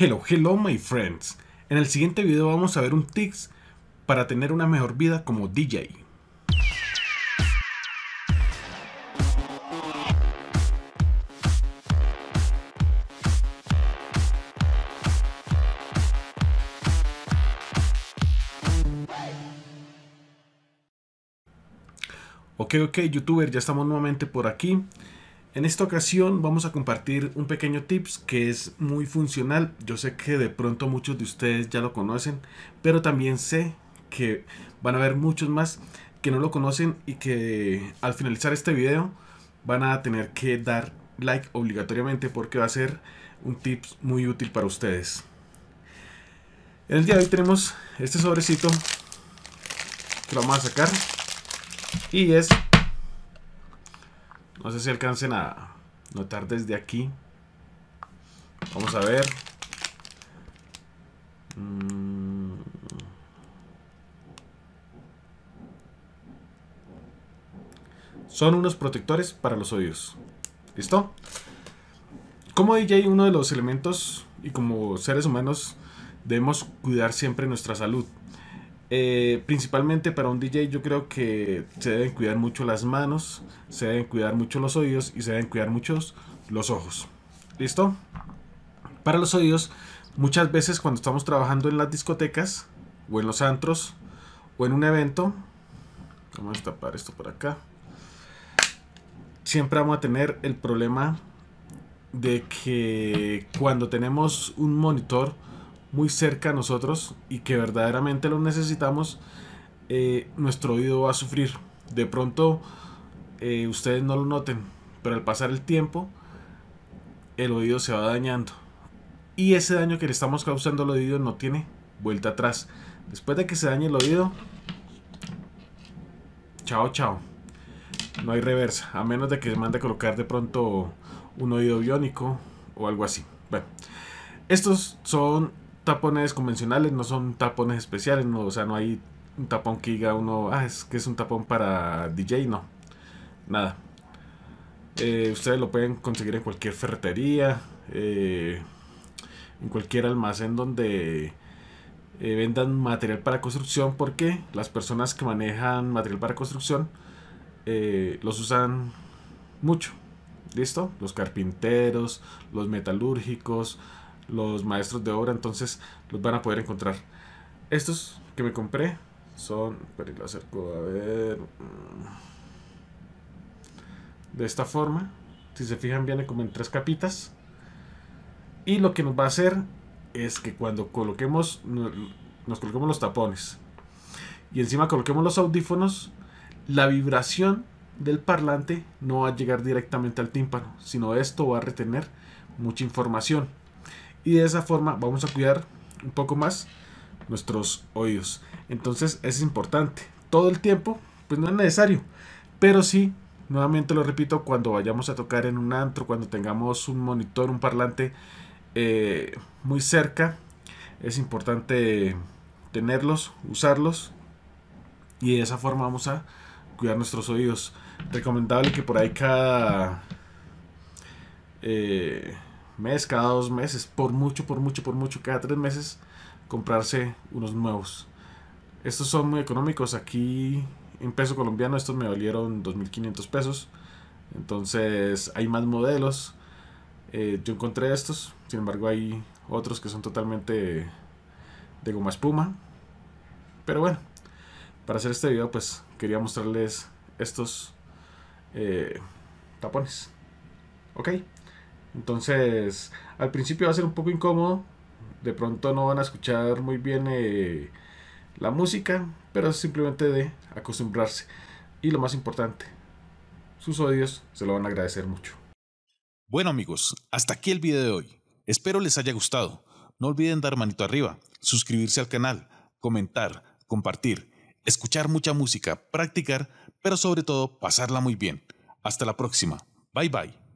Hello, hello my friends. En el siguiente video vamos a ver un tips para tener una mejor vida como DJ. Ok, ok, youtuber, ya estamos nuevamente por aquí. En esta ocasión vamos a compartir un pequeño tips que es muy funcional. Yo sé que de pronto muchos de ustedes ya lo conocen, pero también sé que van a haber muchos más que no lo conocen y que al finalizar este video van a tener que dar like obligatoriamente porque va a ser un tip muy útil para ustedes. En el día de hoy tenemos este sobrecito que lo vamos a sacar y es no sé si alcancen a notar desde aquí. Vamos a ver. Mm. Son unos protectores para los oídos. ¿Listo? Como DJ, uno de los elementos y como seres humanos debemos cuidar siempre nuestra salud. Eh, principalmente para un DJ yo creo que se deben cuidar mucho las manos, se deben cuidar mucho los oídos y se deben cuidar mucho los ojos. ¿Listo? Para los oídos, muchas veces cuando estamos trabajando en las discotecas o en los antros o en un evento, vamos a tapar esto por acá, siempre vamos a tener el problema de que cuando tenemos un monitor, muy cerca a nosotros y que verdaderamente lo necesitamos, eh, nuestro oído va a sufrir. De pronto eh, ustedes no lo noten, pero al pasar el tiempo el oído se va dañando. Y ese daño que le estamos causando al oído no tiene vuelta atrás. Después de que se dañe el oído, chao, chao. No hay reversa, a menos de que se mande a colocar de pronto un oído biónico o algo así. Bueno, estos son tapones convencionales, no son tapones especiales, no, o sea, no hay un tapón que diga uno, ah, es que es un tapón para DJ, no. Nada. Eh, ustedes lo pueden conseguir en cualquier ferretería, eh, en cualquier almacén donde eh, vendan material para construcción, porque las personas que manejan material para construcción los usan mucho. ¿Listo? Los carpinteros, los metalúrgicos, los maestros de obra, entonces los van a poder encontrar. Estos que me compré son, pero a ver, mm, de esta forma, si se fijan viene como en tres capitas, y lo que nos va a hacer es que cuando coloquemos, nos coloquemos los tapones, y encima coloquemos los audífonos, la vibración del parlante no va a llegar directamente al tímpano, sino esto va a retener mucha información y de esa forma vamos a cuidar un poco más nuestros oídos. Entonces es importante. Todo el tiempo, pues no es necesario, pero sí, nuevamente lo repito, cuando vayamos a tocar en un antro, cuando tengamos un monitor, un parlante eh, muy cerca, es importante tenerlos, usarlos y de esa forma vamos a cuidar nuestros oídos. Recomendable que por ahí cada... Eh, mes, cada dos meses, por mucho, por mucho, por mucho, cada tres meses comprarse unos nuevos. Estos son muy económicos. Aquí en peso colombiano estos me valieron 2.500 pesos. Entonces hay más modelos. Eh, yo encontré estos. Sin embargo hay otros que son totalmente de goma espuma. Pero bueno, para hacer este video pues quería mostrarles estos eh, tapones. Ok. Entonces, al principio va a ser un poco incómodo. De pronto no van a escuchar muy bien eh, la música, pero es simplemente de acostumbrarse. Y lo más importante, sus oídos se lo van a agradecer mucho. Bueno amigos, hasta aquí el video de hoy. Espero les haya gustado. No olviden dar manito arriba, suscribirse al canal, comentar, compartir, escuchar mucha música, practicar, pero sobre todo pasarla muy bien. Hasta la próxima. Bye bye.